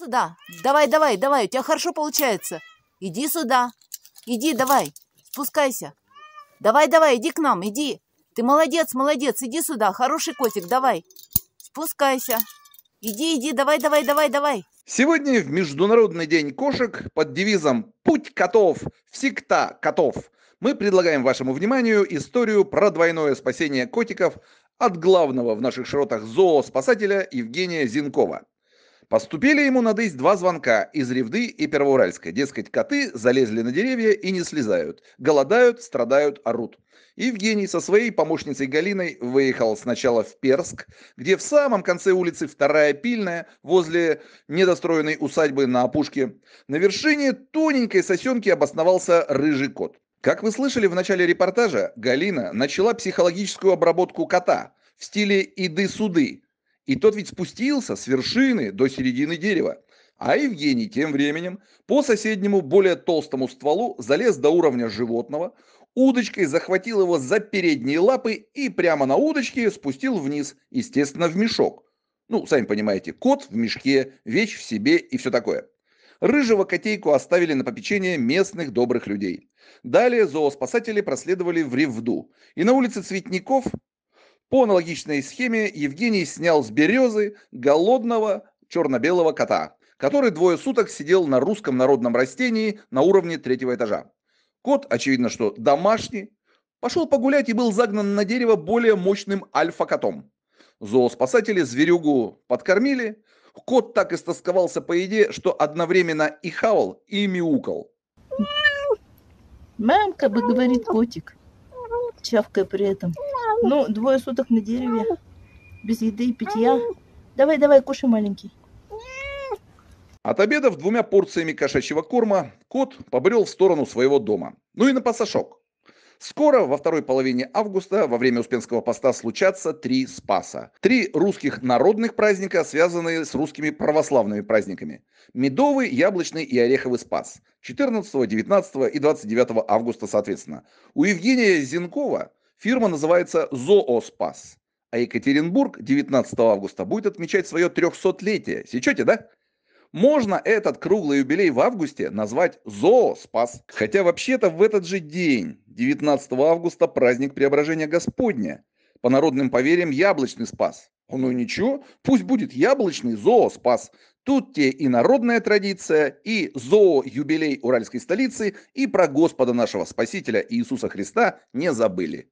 Сюда. Давай, давай, давай. У тебя хорошо получается. Иди сюда. Иди, давай. Спускайся. Давай, давай, иди к нам, иди. Ты молодец, молодец. Иди сюда. Хороший котик, давай. Спускайся. Иди, иди, давай, давай, давай, давай. Сегодня в Международный день кошек под девизом «Путь котов, всегда котов» мы предлагаем вашему вниманию историю про двойное спасение котиков от главного в наших широтах зооспасателя Евгения Зинкова. Поступили ему на дысь два звонка из Ревды и Первоуральска. Дескать, коты залезли на деревья и не слезают. Голодают, страдают, орут. Евгений со своей помощницей Галиной выехал сначала в Перск, где в самом конце улицы Вторая Пильная, возле недостроенной усадьбы на опушке, на вершине тоненькой сосенки обосновался рыжий кот. Как вы слышали в начале репортажа, Галина начала психологическую обработку кота в стиле «иды-суды», и тот ведь спустился с вершины до середины дерева. А Евгений тем временем по соседнему более толстому стволу залез до уровня животного, удочкой захватил его за передние лапы и прямо на удочке спустил вниз, естественно, в мешок. Ну, сами понимаете, кот в мешке, вещь в себе и все такое. Рыжего котейку оставили на попечение местных добрых людей. Далее зооспасатели проследовали в Ревду. И на улице Цветников по аналогичной схеме Евгений снял с березы голодного черно-белого кота, который двое суток сидел на русском народном растении на уровне третьего этажа. Кот, очевидно, что домашний, пошел погулять и был загнан на дерево более мощным альфа-котом. Зооспасатели зверюгу подкормили, кот так истосковался по еде, что одновременно и хавал, и мяукал. Мамка бы говорит котик, чавкая при этом. Ну, двое суток на дереве, без еды и питья. Давай, давай, кушай, маленький. От обедов двумя порциями кошачьего корма кот побрел в сторону своего дома. Ну и на пасашок. Скоро, во второй половине августа, во время Успенского поста случатся три Спаса. Три русских народных праздника, связанные с русскими православными праздниками. Медовый, яблочный и ореховый Спас. 14, 19 и 29 августа, соответственно. У Евгения Зинкова Фирма называется «Зооспас». А Екатеринбург 19 августа будет отмечать свое 300-летие. Сечете, да? Можно этот круглый юбилей в августе назвать «Зооспас». Хотя вообще-то в этот же день, 19 августа, праздник Преображения Господня. По народным поверьям, яблочный спас. Ну ничего, пусть будет яблочный зооспас. Тут те и народная традиция, и зоо-юбилей уральской столицы, и про Господа нашего Спасителя Иисуса Христа не забыли.